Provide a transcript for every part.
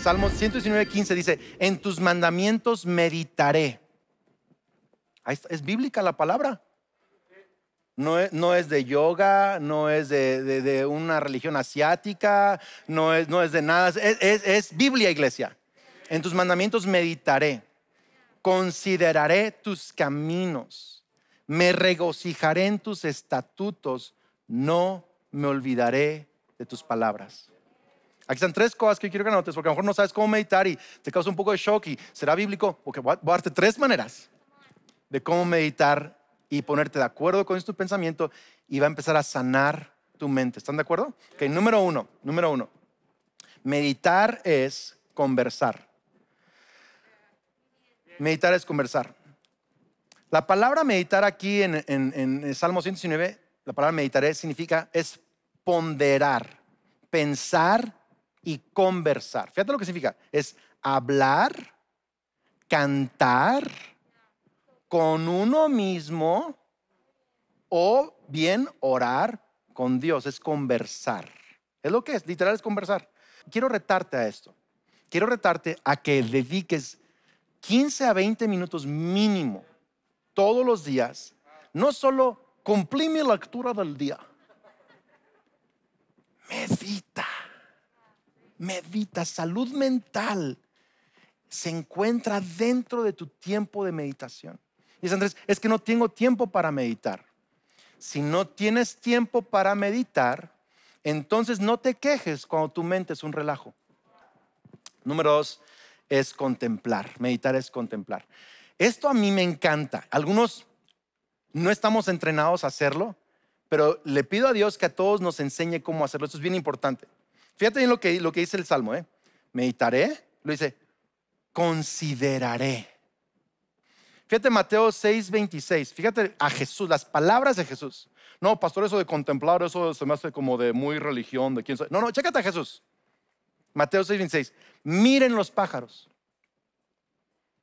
Salmo 119, 15 dice, en tus mandamientos meditaré. es bíblica la palabra. No es, de yoga, no es de, una religión asiática, no es, de nada. Es, es Biblia, iglesia. En tus mandamientos meditaré, consideraré tus caminos, me regocijaré en tus estatutos, no me olvidaré de tus palabras. Aquí están tres cosas que quiero que anotes, porque a lo mejor no sabes cómo meditar y te causa un poco de shock y será bíblico, porque voy a, darte tres maneras de cómo meditar y ponerte de acuerdo con tu pensamiento y va a empezar a sanar tu mente. ¿Están de acuerdo? Ok, número uno, número uno. Meditar es conversar. Meditar es conversar. La palabra meditar aquí en, Salmo 119, la palabra meditar significa es ponderar, pensar y conversar. Fíjate lo que significa. Es hablar, cantar con uno mismo o bien orar con Dios. Es conversar. Es lo que es, literal es conversar. Quiero retarte a esto. Quiero retarte a que dediques 15 a 20 minutos mínimo todos los días. No solo cumplí mi lectura del día. Medita medita. Salud mental se encuentra dentro de tu tiempo de meditación. Dice Andrés, es que no tengo tiempo para meditar. Si no tienes tiempo para meditar, entonces no te quejes cuando tu mente es un relajo. Número dos es contemplar. Meditar es contemplar. Esto a mí me encanta. Algunos no estamos entrenados a hacerlo, pero le pido a Dios que a todos nos enseñe cómo hacerlo. Esto es bien importante. Fíjate en lo que, lo que dice el Salmo, ¿eh? Meditaré, lo dice, consideraré. Fíjate Mateo 6, 26. Fíjate a Jesús, las palabras de Jesús. No, pastor, eso de contemplar, eso se me hace como de muy religión, de quién soy. No, no, chécate a Jesús. Mateo 6, 26. Miren los pájaros.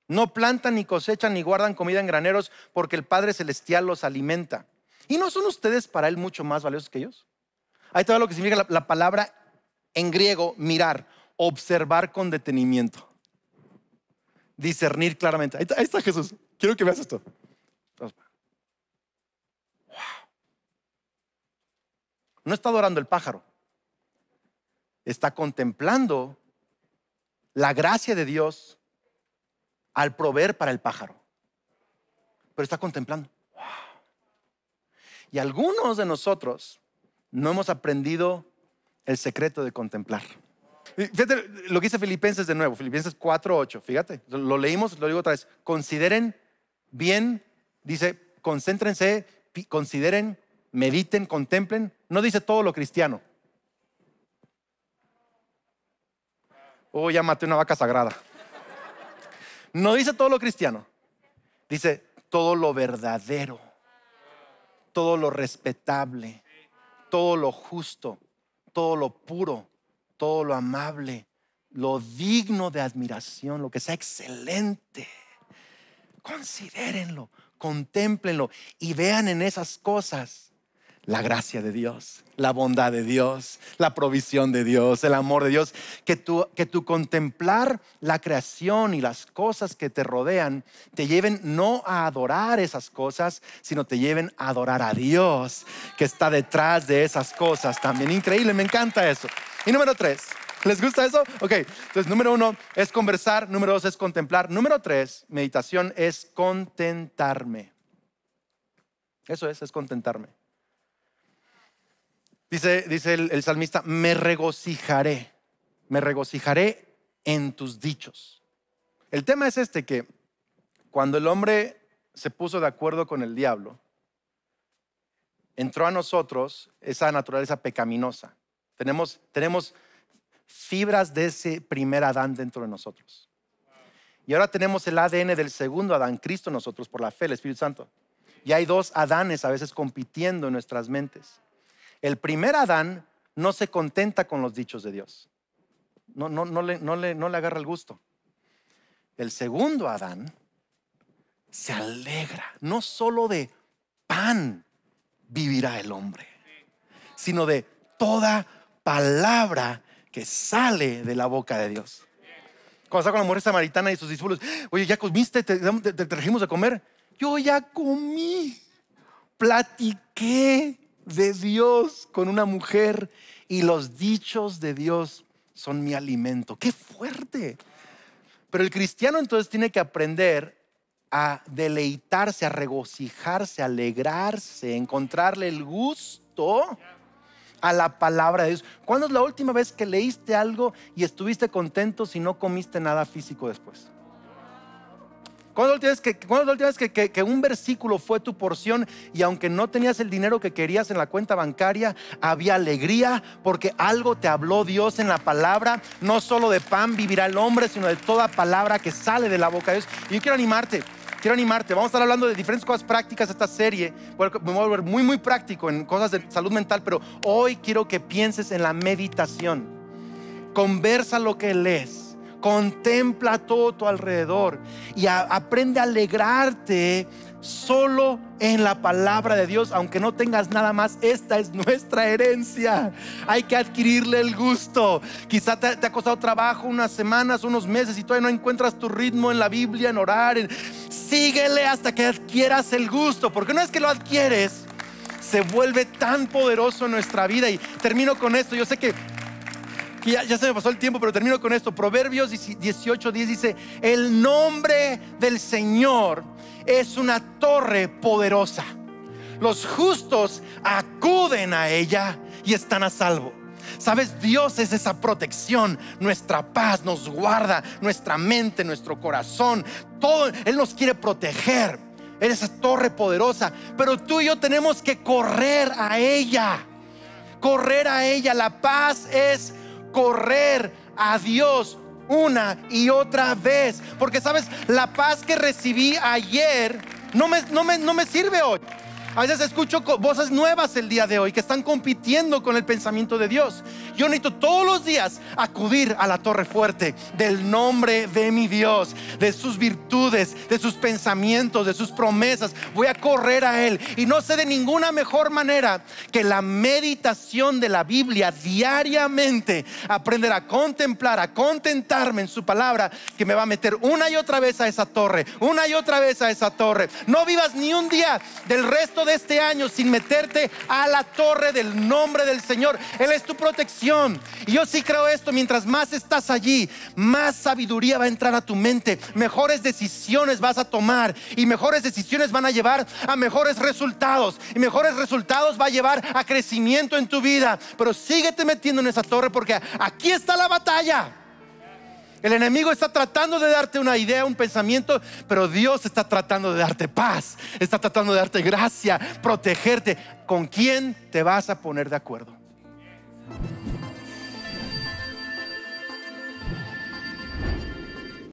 No plantan ni cosechan ni guardan comida en graneros porque el Padre Celestial los alimenta. ¿Y no son ustedes para Él mucho más valiosos que ellos? Ahí te va lo que significa la, la palabra en griego, mirar, observar con detenimiento, discernir claramente. Ahí está, Jesús, quiero que veas esto. No está adorando el pájaro, está contemplando la gracia de Dios al proveer para el pájaro, pero está contemplando. Y algunos de nosotros no hemos aprendido el secreto de contemplar. Fíjate lo que dice Filipenses de nuevo, Filipenses 4.8, fíjate, lo leímos, lo digo otra vez, consideren bien, dice, concéntrense, consideren, mediten, contemplen, no dice todo lo cristiano. Oh, ya maté una vaca sagrada. No dice todo lo cristiano, dice todo lo verdadero, todo lo respetable, todo lo justo, todo lo puro, todo lo amable, lo digno de admiración, lo que sea excelente. Considérenlo, contemplenlo y vean en esas cosas la gracia de Dios, la bondad de Dios, la provisión de Dios, el amor de Dios, que tu, que contemplar la creación y las cosas que te rodean te lleven no a adorar esas cosas, sino te lleven a adorar a Dios que está detrás de esas cosas también. Increíble, me encanta eso. Y número tres, ¿les gusta eso? Ok, entonces número uno es conversar, número dos es contemplar, número tres, meditación es contentarme. Eso es, es contentarme. Dice, el, salmista, me regocijaré, me regocijaré en tus dichos. El tema es este, que cuando el hombre se puso de acuerdo con el diablo, entró a nosotros esa naturaleza pecaminosa. Tenemos, tenemos fibras de ese primer Adán dentro de nosotros. Y ahora tenemos el ADN del segundo Adán, Cristo nosotros, por la fe, el Espíritu Santo. Y hay dos Adanes a veces compitiendo en nuestras mentes. El primer Adán no se contenta con los dichos de Dios. No, le, agarra el gusto. El segundo Adán se alegra, no solo de pan vivirá el hombre, sino de toda palabra que sale de la boca de Dios. Cuando está con la mujer samaritana y sus discípulos, oye, ¿ya comiste? ¿Te, te trajimos a comer? Yo ya comí, platiqué, de Dios con una mujer y los dichos de Dios son mi alimento. ¡Qué fuerte! Pero el cristiano entonces tiene que aprender a deleitarse, a regocijarse, a alegrarse, encontrarle el gusto a la palabra de Dios. ¿Cuándo es la última vez que leíste algo y estuviste contento si no comiste nada físico después? ¿Cuándo tienes que, cuándo tienes que, que un versículo fue tu porción y aunque no tenías el dinero que querías en la cuenta bancaria, había alegría porque algo te habló Dios en la palabra? No solo de pan vivirá el hombre, sino de toda palabra que sale de la boca de Dios. Y yo quiero animarte quiero animarte. Vamos a estar hablando de diferentes cosas prácticas de esta serie. Me voy a volver muy, muy práctico en cosas de salud mental, pero hoy quiero que pienses en la meditación. Conversa lo que lees Contempla todo tu alrededor y aprende a alegrarte solo en la palabra de Dios, aunque no tengas nada más, esta es nuestra herencia. Hay que adquirirle el gusto. Quizá te, ha costado trabajo unas semanas, unos meses y todavía no encuentras tu ritmo en la Biblia, en orar. Síguele hasta que adquieras el gusto, porque no es que lo adquieres, se vuelve tan poderoso en nuestra vida. Y termino con esto, yo sé que ya, ya, se me pasó el tiempo, pero termino con esto. Proverbios 18, 10 dice, el nombre del Señor es una torre poderosa. Los justos acuden a ella y están a salvo. Sabes, Dios es esa protección, nuestra paz, nos guarda nuestra mente, nuestro corazón. Todo, Él nos quiere proteger. Él es esa torre poderosa, pero tú y yo tenemos que correr a ella correr a ella. La paz es correr a Dios una y otra vez. Porque sabes, la paz que recibí ayer no me, no me, no me sirve hoy. A veces escucho voces nuevas el día de hoy que están compitiendo con el pensamiento de Dios yo necesito todos los días acudir a la torre fuerte del nombre de mi Dios, de sus virtudes, de sus pensamientos, de sus promesas. Voy a correr a Él. Y no sé de ninguna mejor manera que la meditación de la Biblia diariamente, aprender a contemplar, a contentarme en su palabra, que me va a meter una y otra vez a esa torre, una y otra vez a esa torre. No vivas ni un día del resto de este año sin meterte a la torre del nombre del Señor. Él es tu protección. Y yo sí creo esto, mientras más estás allí, más sabiduría va a entrar a tu mente, mejores decisiones vas a tomar y mejores decisiones van a llevar a mejores resultados y mejores resultados va a llevar a crecimiento en tu vida. Pero síguete metiendo en esa torre porque aquí está la batalla. El enemigo está tratando de darte una idea, un pensamiento, pero Dios está tratando de darte paz, está tratando de darte gracia, protegerte. ¿Con quién te vas a poner de acuerdo?